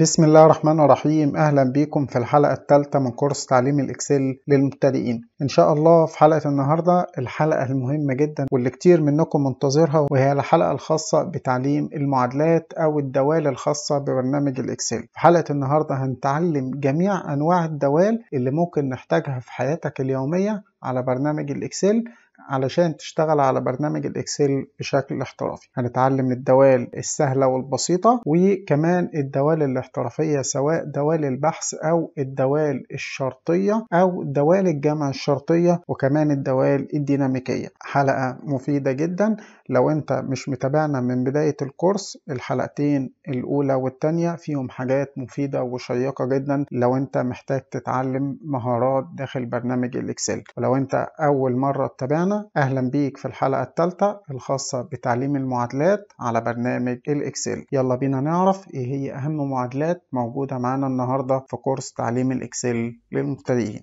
بسم الله الرحمن الرحيم اهلا بيكم في الحلقه الثالثه من كورس تعليم الاكسل للمبتدئين ان شاء الله في حلقه النهارده الحلقه المهمه جدا واللي كتير منكم منتظرها وهي الحلقه الخاصه بتعليم المعادلات او الدوال الخاصه ببرنامج الاكسل في حلقه النهارده هنتعلم جميع انواع الدوال اللي ممكن نحتاجها في حياتك اليوميه على برنامج الاكسل علشان تشتغل على برنامج الاكسل بشكل احترافي هنتعلم الدوال السهله والبسيطه وكمان الدوال الاحترافيه سواء دوال البحث او الدوال الشرطيه او دوال الجمع الشرطيه وكمان الدوال الديناميكيه حلقه مفيده جدا لو انت مش متابعنا من بدايه الكورس الحلقتين الاولى والثانيه فيهم حاجات مفيده وشيقه جدا لو انت محتاج تتعلم مهارات داخل برنامج الاكسل ولو انت اول مره تتابعنا أهلا بيك في الحلقة الثالثة الخاصة بتعليم المعادلات على برنامج الإكسل يلا بينا نعرف إيه هي أهم معادلات موجودة معانا النهاردة في كورس تعليم الإكسل للمبتدئين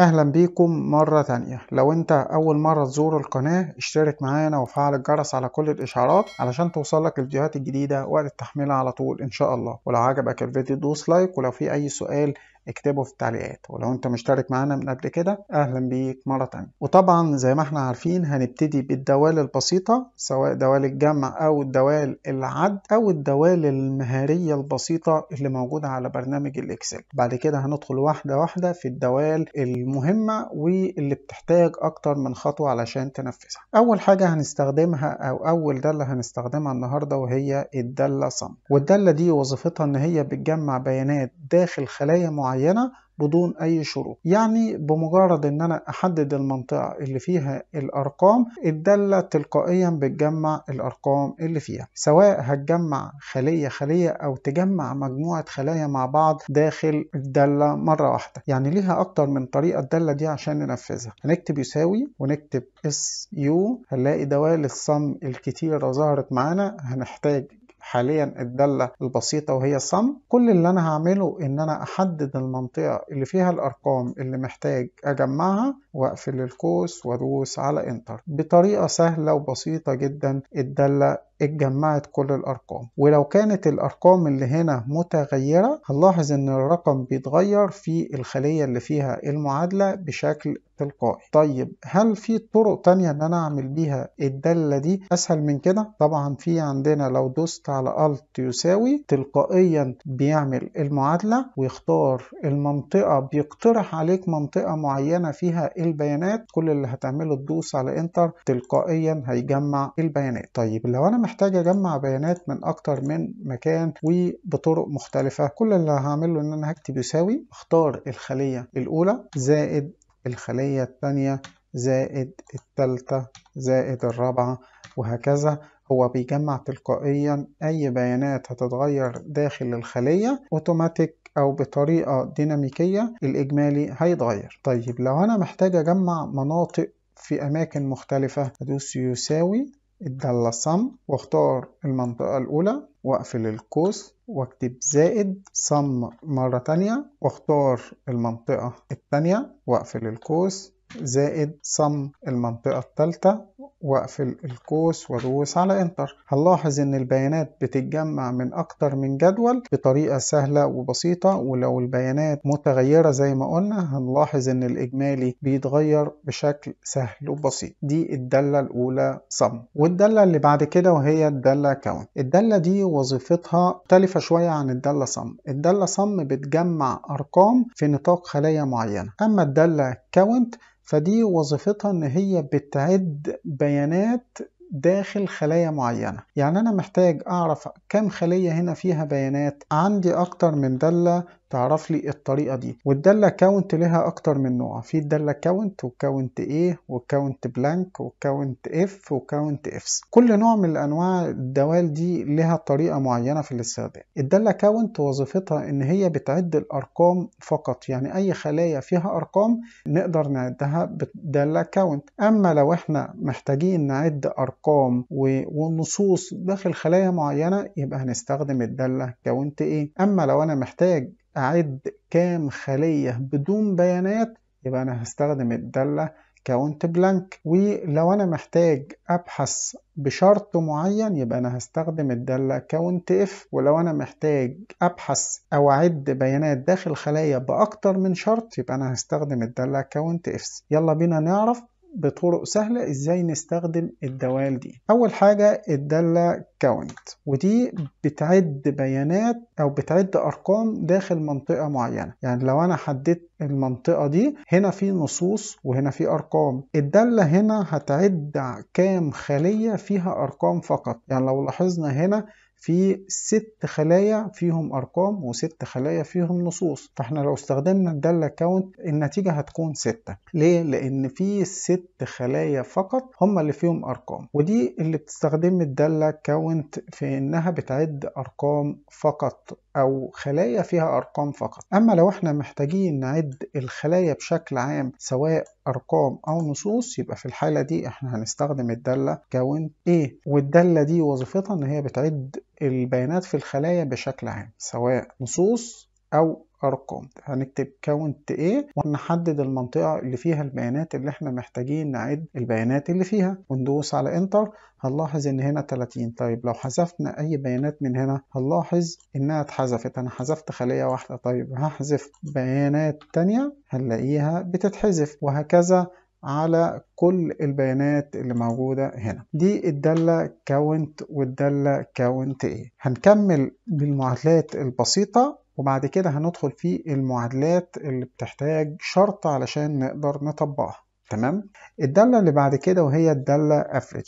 اهلا بيكم مرة تانية لو انت اول مرة تزور القناة اشترك معانا وفعل الجرس على كل الاشعارات علشان توصلك الفيديوهات الجديدة وقت التحميل على طول ان شاء الله ولو عجبك الفيديو دوس لايك ولو في اي سؤال اكتبه في التعليقات ولو انت مشترك معانا من قبل كده اهلا بيك مرة تانية وطبعا زي ما احنا عارفين هنبتدي بالدوال البسيطة سواء دوال الجمع او الدوال العد او الدوال المهارية البسيطة اللي موجودة على برنامج الاكسل بعد كده هندخل واحدة واحدة في الدوال المهمة واللي بتحتاج اكتر من خطوة علشان تنفذها اول حاجة هنستخدمها او اول دالة هنستخدمها النهاردة وهي الدالة صم والدالة دي وظيفتها ان هي بتجمع بيانات داخل خلايا معينة معينة بدون اي شروط يعني بمجرد ان انا احدد المنطقة اللي فيها الارقام الدالة تلقائيا بتجمع الارقام اللي فيها سواء هتجمع خلية خلية او تجمع مجموعة خلايا مع بعض داخل الدالة مرة واحدة يعني ليها اكتر من طريقة الدالة دي عشان ننفذها هنكتب يساوي ونكتب اس يو هنلاقي دوال الصم الكتيرة ظهرت معانا هنحتاج حاليا الدالة البسيطة وهي sum كل اللي أنا هعمله إن أنا أحدد المنطقة اللي فيها الأرقام اللي محتاج أجمعها وأقفل القوس وأدوس على إنتر بطريقة سهلة وبسيطة جدا الدالة اتجمعت كل الأرقام ولو كانت الأرقام اللي هنا متغيرة هنلاحظ إن الرقم بيتغير في الخلية اللي فيها المعادلة بشكل تلقائي طيب هل في طرق تانية ان انا اعمل بيها الدالة دي اسهل من كده طبعا في عندنا لو دوست على الت يساوي تلقائيا بيعمل المعادلة ويختار المنطقة بيقترح عليك منطقة معينة فيها البيانات كل اللي هتعمله تدوس على انتر تلقائيا هيجمع البيانات طيب لو انا محتاج اجمع بيانات من اكتر من مكان وبطرق مختلفة كل اللي هعمله ان انا هكتب يساوي اختار الخلية الاولى زائد الخلية التانية زائد التالتة زائد الرابعة وهكذا هو بيجمع تلقائيا أي بيانات هتتغير داخل الخلية أوتوماتيك أو بطريقة ديناميكية الإجمالي هيتغير طيب لو أنا محتاج أجمع مناطق في أماكن مختلفة أدوس يساوي الدالة صم واختار المنطقة الأولى واقفل القوس واكتب زائد صم مرة تانية واختار المنطقة التانية واقفل القوس زائد صم المنطقة التالتة واقفل القوس وادوس على انتر هنلاحظ ان البيانات بتتجمع من اكتر من جدول بطريقة سهلة وبسيطة ولو البيانات متغيرة زي ما قلنا هنلاحظ ان الاجمالي بيتغير بشكل سهل وبسيط دي الدالة الاولى صم والدالة اللي بعد كده وهي الدالة كاونت الدالة دي وظيفتها مختلفة شوية عن الدالة صم الدالة صم بتجمع ارقام في نطاق خلايا معينة اما الدالة كاونت فدي وظيفتها ان هي بتعد بيانات بيانات داخل خلايا معينة يعني أنا محتاج أعرف كم خلية هنا فيها بيانات عندي أكتر من دالة تعرف لي الطريقة دي والدالة كاونت لها أكتر من نوع في الدالة كاونت وكاونت ايه وكاونت بلانك وكاونت اف وكاونت افس كل نوع من أنواع الدوال دي لها طريقة معينة في الاستخدام الدالة كاونت وظيفتها إن هي بتعد الأرقام فقط يعني أي خلايا فيها أرقام نقدر نعدها بالدالة كاونت أما لو إحنا محتاجين نعد أرقام ونصوص داخل خلايا معينة يبقى هنستخدم الدالة كاونت ايه أما لو أنا محتاج أعد كام خلية بدون بيانات يبقى أنا هستخدم الدالة كاونت بلانك ولو أنا محتاج أبحث بشرط معين يبقى أنا هستخدم الدالة كاونت اف ولو أنا محتاج أبحث أو أعد بيانات داخل خلايا بأكتر من شرط يبقى أنا هستخدم الدالة كاونت اف يلا بينا نعرف بطرق سهلة ازاي نستخدم الدوال دي اول حاجة الدالة كاونت ودي بتعد بيانات او بتعد ارقام داخل منطقة معينة يعني لو انا حددت المنطقة دي هنا في نصوص وهنا في ارقام الدالة هنا هتعد كام خلية فيها ارقام فقط يعني لو لاحظنا هنا في ست خلايا فيهم ارقام وست خلايا فيهم نصوص فاحنا لو استخدمنا الدالة كاونت النتيجة هتكون ستة ليه؟ لان في ست خلايا فقط هم اللي فيهم ارقام ودي اللي بتستخدم الدالة كاونت في انها بتعد ارقام فقط أو خلايا فيها أرقام فقط أما لو احنا محتاجين نعد الخلايا بشكل عام سواء أرقام أو نصوص يبقى في الحالة دي احنا هنستخدم الدالة كون A والدالة دي وظيفتها إن هي بتعد البيانات في الخلايا بشكل عام سواء نصوص أو ارقام هنكتب كاونت ايه ونحدد المنطقه اللي فيها البيانات اللي احنا محتاجين نعد البيانات اللي فيها وندوس على انتر هنلاحظ ان هنا 30 طيب لو حذفنا اي بيانات من هنا هنلاحظ انها اتحذفت انا حذفت خليه واحده طيب هحذف بيانات تانية هنلاقيها بتتحذف وهكذا على كل البيانات اللي موجودة هنا دي الدالة كاونت والدالة كاونت ايه هنكمل بالمعادلات البسيطة وبعد كده هندخل في المعادلات اللي بتحتاج شرط علشان نقدر نطبقها تمام الدالة اللي بعد كده وهي الدالة افريج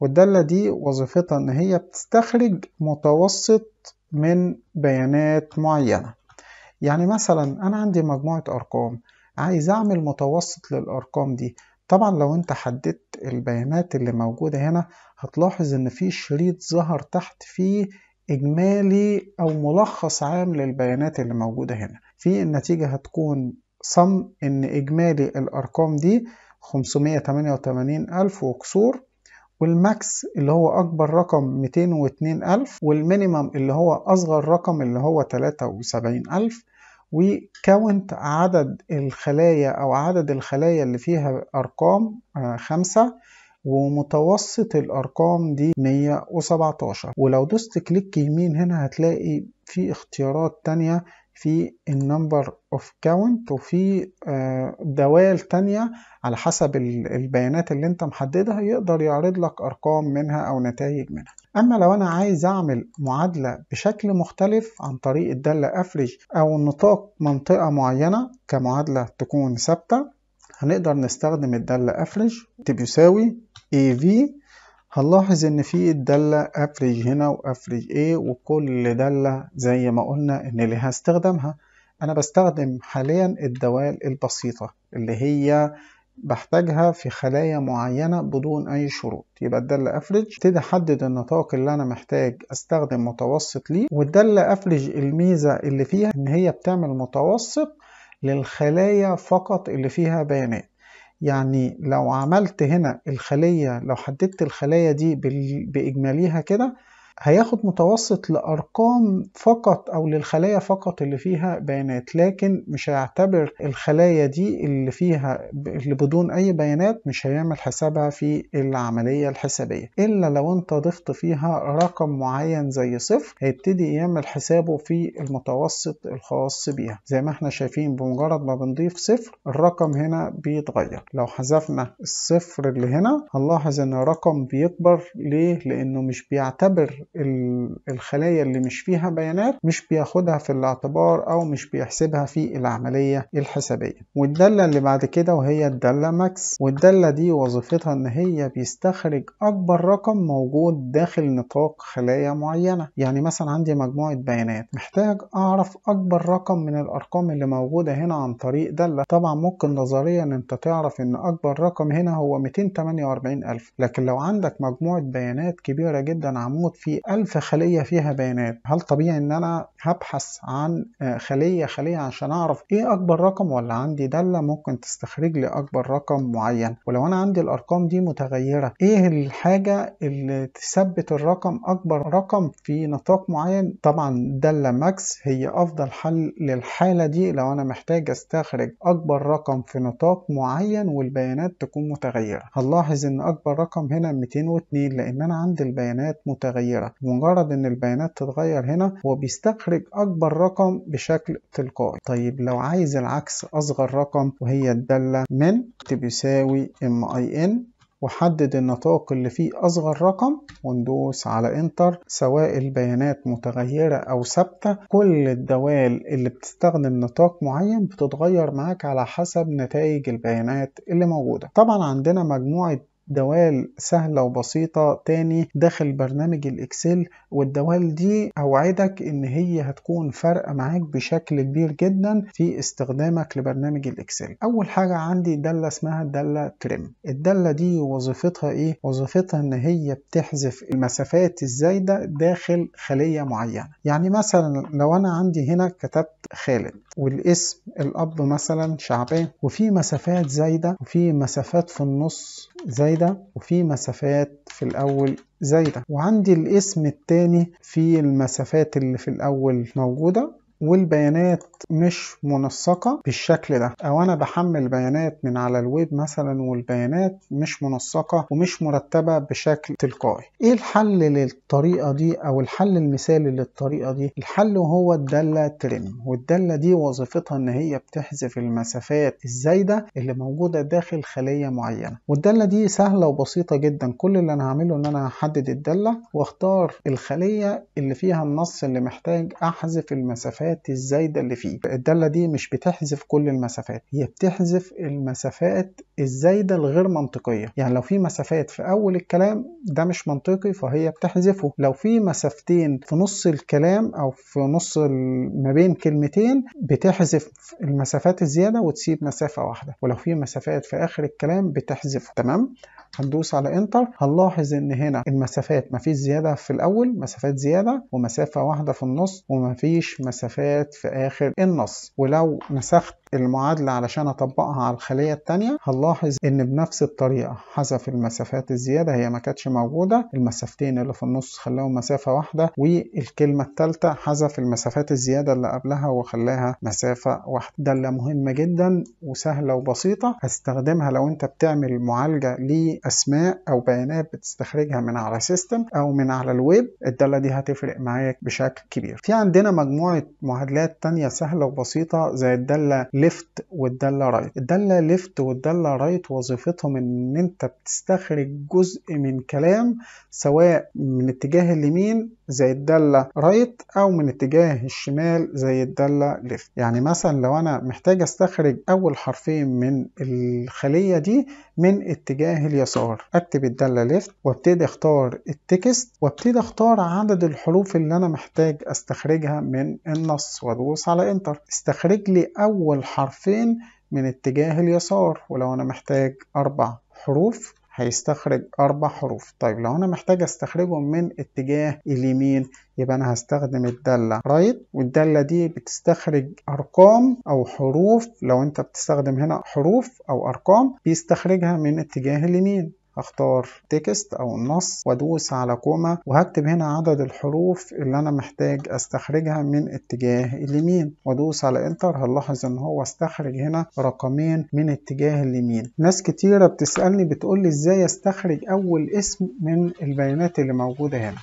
والدالة دي وظيفتها ان هي بتستخرج متوسط من بيانات معينة يعني مثلا انا عندي مجموعة ارقام عايز اعمل متوسط للارقام دي طبعا لو انت حددت البيانات اللي موجودة هنا هتلاحظ ان في شريط ظهر تحت فيه إجمالي أو ملخص عام للبيانات اللي موجودة هنا في النتيجة هتكون صم إن إجمالي الأرقام دي 588000 ألف وكسور والماكس اللي هو أكبر رقم 202000 ألف والمينيمم اللي هو أصغر رقم اللي هو 73000 ألف وكاونت عدد الخلايا أو عدد الخلايا اللي فيها أرقام آه، خمسة ومتوسط الأرقام دي 117 ولو دوست كليك يمين هنا هتلاقي في اختيارات تانية في النمبر اوف كاونت وفي آه، دوال تانية على حسب البيانات اللي انت محددها يقدر يعرض لك ارقام منها او نتائج منها اما لو انا عايز اعمل معادلة بشكل مختلف عن طريق الدالة افرج او نطاق منطقة معينة كمعادلة تكون ثابتة هنقدر نستخدم الدالة افرج تبيساوي AV هنلاحظ ان في الدالة افريج هنا وافريج A وكل دالة زي ما قلنا ان اللي استخدامها انا بستخدم حاليا الدوال البسيطة اللي هي بحتاجها في خلايا معينة بدون أي شروط يبقى الدالة أفرج ابتدي أحدد النطاق اللي أنا محتاج أستخدم متوسط ليه والدالة أفرج الميزة اللي فيها إن هي بتعمل متوسط للخلايا فقط اللي فيها بيانات يعني لو عملت هنا الخلية لو حددت الخلايا دي بإجماليها كده هياخد متوسط لأرقام فقط أو للخلايا فقط اللي فيها بيانات لكن مش هيعتبر الخلايا دي اللي فيها اللي بدون أي بيانات مش هيعمل حسابها في العملية الحسابية إلا لو أنت ضفت فيها رقم معين زي صفر هيبتدي يعمل حسابه في المتوسط الخاص بيها زي ما احنا شايفين بمجرد ما بنضيف صفر الرقم هنا بيتغير لو حذفنا الصفر اللي هنا هنلاحظ ان الرقم بيكبر ليه لانه مش بيعتبر الخلايا اللي مش فيها بيانات مش بياخدها في الاعتبار او مش بيحسبها في العملية الحسابية والدالة اللي بعد كده وهي الدالة ماكس والدالة دي وظيفتها ان هي بيستخرج اكبر رقم موجود داخل نطاق خلايا معينة يعني مثلا عندي مجموعة بيانات محتاج اعرف اكبر رقم من الارقام اللي موجودة هنا عن طريق دالة طبعا ممكن نظريا انت تعرف ان اكبر رقم هنا هو 248 الف لكن لو عندك مجموعة بيانات كبيرة جدا عمود فيها ألف خلية فيها بيانات هل طبيعي إن أنا هبحث عن آه، خلية خلية عشان أعرف إيه أكبر رقم ولا عندي دالة ممكن تستخرج لي أكبر رقم معين ولو أنا عندي الأرقام دي متغيرة إيه الحاجة اللي تثبت الرقم أكبر رقم في نطاق معين طبعا دالة ماكس هي أفضل حل للحالة دي لو أنا محتاج أستخرج أكبر رقم في نطاق معين والبيانات تكون متغيرة هنلاحظ إن أكبر رقم هنا 202 لأن أنا عندي البيانات متغيرة مجرد ان البيانات تتغير هنا هو بيستخرج اكبر رقم بشكل تلقائي طيب لو عايز العكس اصغر رقم وهي الدالة من بيساوي ام اي ان وحدد النطاق اللي فيه أصغر رقم وندوس على انتر سواء البيانات متغيرة أو ثابتة كل الدوال اللي بتستخدم نطاق معين بتتغير معاك على حسب نتائج البيانات اللي موجودة طبعا عندنا مجموعة دوال سهلة وبسيطة تاني داخل برنامج الاكسل والدوال دي اوعدك ان هي هتكون فارقة معاك بشكل كبير جدا في استخدامك لبرنامج الاكسل اول حاجة عندي دالة اسمها دالة تريم الدالة دي وظيفتها ايه وظيفتها ان هي بتحذف المسافات الزايدة داخل خلية معينة يعني مثلا لو انا عندي هنا كتبت خالد والاسم الاب مثلا شعبان وفي مسافات زايدة وفي مسافات في النص زايدة وفي مسافات في الأول زايدة وعندي الاسم التاني في المسافات اللي في الأول موجودة والبيانات مش منسقة بالشكل ده او انا بحمل بيانات من على الويب مثلا والبيانات مش منسقة ومش مرتبة بشكل تلقائي ايه الحل للطريقة دي او الحل المثالي للطريقة دي الحل هو الدالة ترم والدالة دي وظيفتها ان هي بتحذف المسافات الزايدة اللي موجودة داخل خلية معينة والدالة دي سهلة وبسيطة جدا كل اللي انا هعمله ان انا هحدد الدالة واختار الخلية اللي فيها النص اللي محتاج احذف المسافات المسافات الزايدة اللي فيه الدالة دي مش بتحذف كل المسافات هي بتحذف المسافات الزايدة الغير منطقية يعني لو في مسافات في أول الكلام ده مش منطقي فهي بتحذفه لو في مسافتين في نص الكلام أو في نص ما بين كلمتين بتحذف المسافات الزيادة وتسيب مسافة واحدة ولو في مسافات في آخر الكلام بتحذفه تمام هندوس على انتر هنلاحظ ان هنا المسافات مفيش زياده في الاول مسافات زياده ومسافه واحده في النص ومفيش مسافات المخالفات في آخر النص ولو نسخت المعادلة علشان أطبقها على الخلية التانية هنلاحظ إن بنفس الطريقة حذف المسافات الزيادة هي ما كانتش موجودة المسافتين اللي في النص خلاهم مسافة واحدة والكلمة التالتة حذف المسافات الزيادة اللي قبلها وخلاها مسافة واحدة دالة مهمة جدا وسهلة وبسيطة هستخدمها لو أنت بتعمل معالجة لأسماء أو بيانات بتستخرجها من على سيستم أو من على الويب الدالة دي هتفرق معاك بشكل كبير في عندنا مجموعة معادلات تانية سهلة وبسيطة زي الدالة ليفت والدالة رايت الدالة ليفت والدالة رايت وظيفتهم ان انت بتستخرج جزء من كلام سواء من اتجاه اليمين زي الدالة رايت او من اتجاه الشمال زي الدالة ليفت يعني مثلا لو انا محتاج استخرج اول حرفين من الخلية دي من اتجاه اليسار اكتب الدالة ليفت وابتدي اختار التكست وابتدي اختار عدد الحروف اللي انا محتاج استخرجها من النص وادوس على انتر استخرج لي اول حرفين من اتجاه اليسار ولو أنا محتاج أربع حروف هيستخرج أربع حروف طيب لو أنا محتاج أستخرجهم من اتجاه اليمين يبقى أنا هستخدم الدالة رايت والدالة دي بتستخرج أرقام أو حروف لو أنت بتستخدم هنا حروف أو أرقام بيستخرجها من اتجاه اليمين اختار تكست او النص وادوس على كوما وهكتب هنا عدد الحروف اللي انا محتاج استخرجها من اتجاه اليمين وادوس على انتر هنلاحظ ان هو استخرج هنا رقمين من اتجاه اليمين ناس كتيرة بتسألني بتقولي ازاي استخرج اول اسم من البيانات اللي موجودة هنا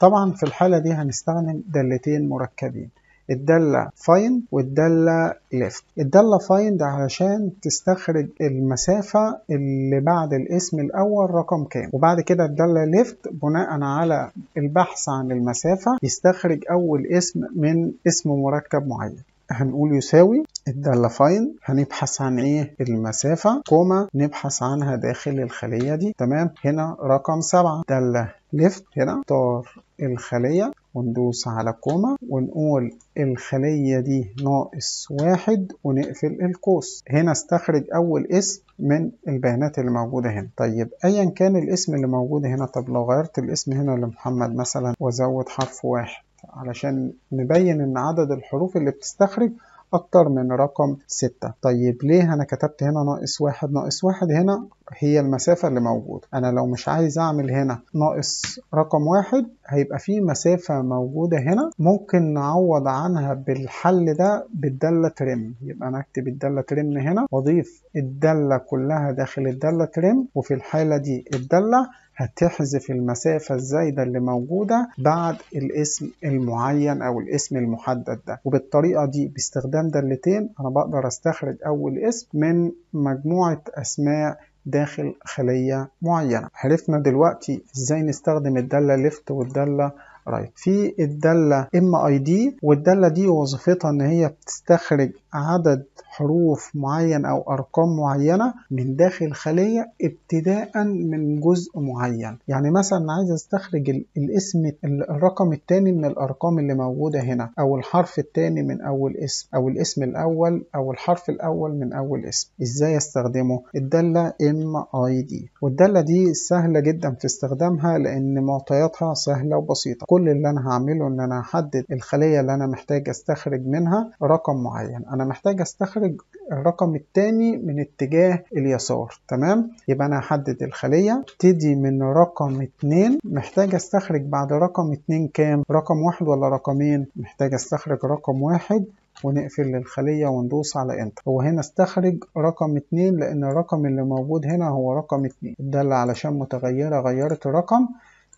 طبعا في الحالة دي هنستخدم دالتين مركبين الدالة فايند والدالة ليفت الدالة فايند علشان تستخرج المسافة اللي بعد الاسم الأول رقم كام وبعد كده الدالة ليفت بناء على البحث عن المسافة يستخرج أول اسم من اسم مركب معين هنقول يساوي الدالة فاين هنبحث عن ايه المسافة كوما نبحث عنها داخل الخلية دي تمام هنا رقم سبعة دالة ليفت هنا طار الخلية وندوس على كوما ونقول الخلية دي ناقص واحد ونقفل القوس هنا استخرج أول اسم من البيانات اللي موجودة هنا طيب أيا كان الاسم اللي موجود هنا طب لو غيرت الاسم هنا لمحمد مثلا وأزود حرف واحد علشان نبين إن عدد الحروف اللي بتستخرج أكتر من رقم 6 طيب ليه أنا كتبت هنا ناقص واحد ناقص واحد هنا هي المسافة اللي موجودة أنا لو مش عايز أعمل هنا ناقص رقم واحد هيبقى في مسافة موجودة هنا ممكن نعوض عنها بالحل ده بالدالة ترم يبقى أنا أكتب الدالة ترم هنا وأضيف الدالة كلها داخل الدالة ترم وفي الحالة دي الدالة هتحذف المسافة الزايدة اللي موجودة بعد الاسم المعين أو الاسم المحدد ده وبالطريقة دي باستخدام دالتين أنا بقدر أستخرج أول اسم من مجموعة أسماء داخل خلية معينة عرفنا دلوقتي ازاي نستخدم الدالة ليفت والدالة رايت في الداله ام اي دي والداله دي وظيفتها ان هي بتستخرج عدد حروف معين او ارقام معينه من داخل خليه ابتداء من جزء معين يعني مثلا عايز استخرج الاسم الرقم الثاني من الارقام اللي موجوده هنا او الحرف الثاني من اول اسم او الاسم الاول او الحرف الاول من اول اسم ازاي استخدمه الداله ام اي دي والداله دي سهله جدا في استخدامها لان معطياتها سهله وبسيطه كل اللي انا هعمله ان انا هحدد الخليه اللي انا محتاج استخرج منها رقم معين انا محتاج استخرج الرقم الثاني من اتجاه اليسار تمام يبقى انا هحدد الخليه ابتدي من رقم اتنين محتاج استخرج بعد رقم اتنين كام رقم واحد ولا رقمين محتاج استخرج رقم واحد ونقفل للخلية وندوس على انتر هو هنا استخرج رقم اتنين لان الرقم اللي موجود هنا هو رقم اتنين الدالة علشان متغيرة غيرت الرقم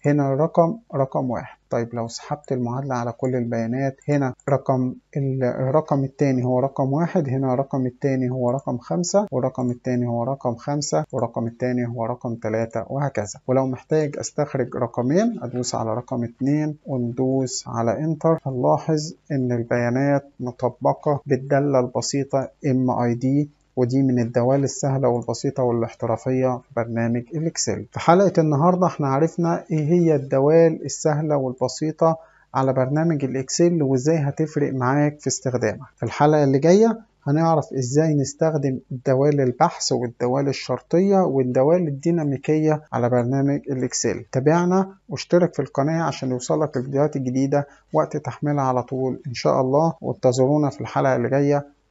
هنا الرقم رقم واحد طيب لو سحبت المعادلة على كل البيانات هنا رقم الرقم الثاني هو رقم واحد هنا رقم الثاني هو رقم خمسة والرقم الثاني هو رقم خمسة والرقم الثاني هو رقم ثلاثة وهكذا ولو محتاج استخرج رقمين ادوس على رقم اتنين وندوس على انتر هنلاحظ ان البيانات مطبقة بالدالة البسيطة ام اي دي ودي من الدوال السهلة والبسيطة والاحترافية في برنامج الإكسل في حلقة النهاردة احنا عرفنا ايه هي الدوال السهلة والبسيطة على برنامج الإكسل وازاي هتفرق معاك في استخدامها في الحلقة اللي جاية هنعرف ازاي نستخدم الدوال البحث والدوال الشرطية والدوال الديناميكية على برنامج الاكسل تابعنا واشترك في القناة عشان يوصلك الفيديوهات الجديدة وقت تحميلها على طول ان شاء الله وانتظرونا في الحلقة اللي جاية